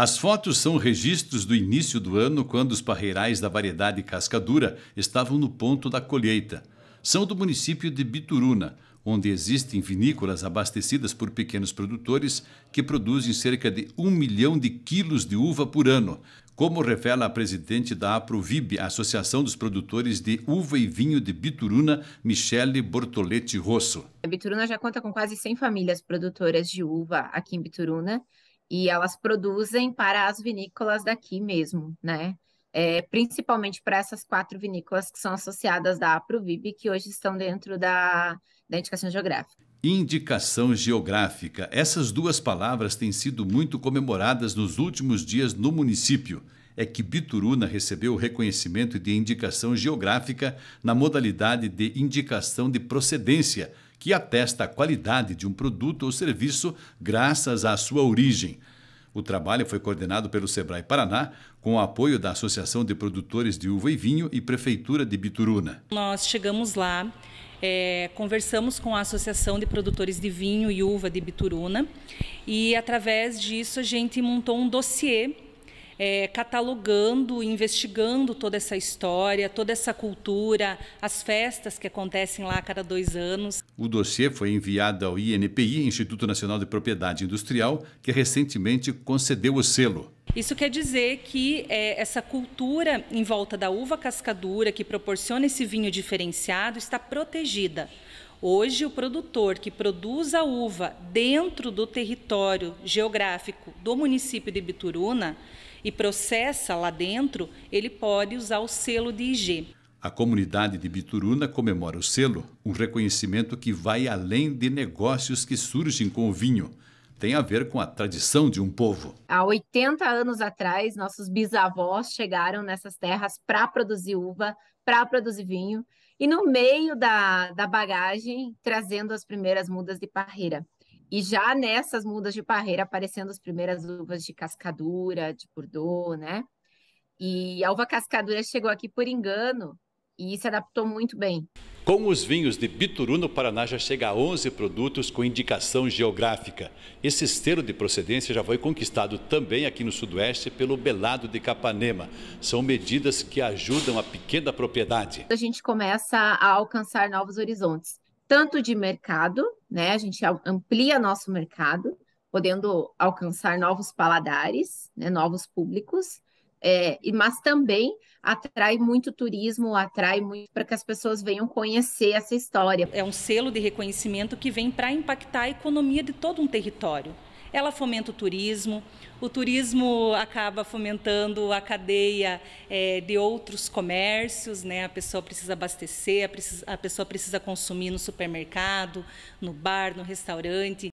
As fotos são registros do início do ano, quando os parreirais da variedade cascadura estavam no ponto da colheita. São do município de Bituruna, onde existem vinícolas abastecidas por pequenos produtores que produzem cerca de um milhão de quilos de uva por ano, como revela a presidente da APROVIB, Associação dos Produtores de Uva e Vinho de Bituruna, Michele Bortoletti Rosso. A Bituruna já conta com quase 100 famílias produtoras de uva aqui em Bituruna, e elas produzem para as vinícolas daqui mesmo, né? É, principalmente para essas quatro vinícolas que são associadas da Aprovib, que hoje estão dentro da, da indicação geográfica. Indicação geográfica. Essas duas palavras têm sido muito comemoradas nos últimos dias no município. É que Bituruna recebeu o reconhecimento de indicação geográfica na modalidade de indicação de procedência que atesta a qualidade de um produto ou serviço graças à sua origem. O trabalho foi coordenado pelo Sebrae Paraná, com o apoio da Associação de Produtores de Uva e Vinho e Prefeitura de Bituruna. Nós chegamos lá, é, conversamos com a Associação de Produtores de Vinho e Uva de Bituruna e, através disso, a gente montou um dossiê é, catalogando, investigando toda essa história, toda essa cultura, as festas que acontecem lá a cada dois anos. O dossiê foi enviado ao INPI, Instituto Nacional de Propriedade Industrial, que recentemente concedeu o selo. Isso quer dizer que é, essa cultura em volta da uva cascadura, que proporciona esse vinho diferenciado, está protegida. Hoje, o produtor que produz a uva dentro do território geográfico do município de Bituruna, e processa lá dentro, ele pode usar o selo de IG. A comunidade de Bituruna comemora o selo, um reconhecimento que vai além de negócios que surgem com o vinho. Tem a ver com a tradição de um povo. Há 80 anos atrás, nossos bisavós chegaram nessas terras para produzir uva, para produzir vinho, e no meio da, da bagagem, trazendo as primeiras mudas de parreira. E já nessas mudas de parreira aparecendo as primeiras uvas de cascadura, de Bordeaux, né? E a uva cascadura chegou aqui por engano e se adaptou muito bem. Com os vinhos de Bituru, no Paraná, já chega a 11 produtos com indicação geográfica. Esse esteiro de procedência já foi conquistado também aqui no Sudoeste pelo Belado de Capanema. São medidas que ajudam a pequena propriedade. A gente começa a alcançar novos horizontes tanto de mercado, né? A gente amplia nosso mercado, podendo alcançar novos paladares, né? novos públicos, é, mas também atrai muito turismo, atrai muito para que as pessoas venham conhecer essa história. É um selo de reconhecimento que vem para impactar a economia de todo um território. Ela fomenta o turismo, o turismo acaba fomentando a cadeia é, de outros comércios, né? a pessoa precisa abastecer, a, precisa, a pessoa precisa consumir no supermercado, no bar, no restaurante.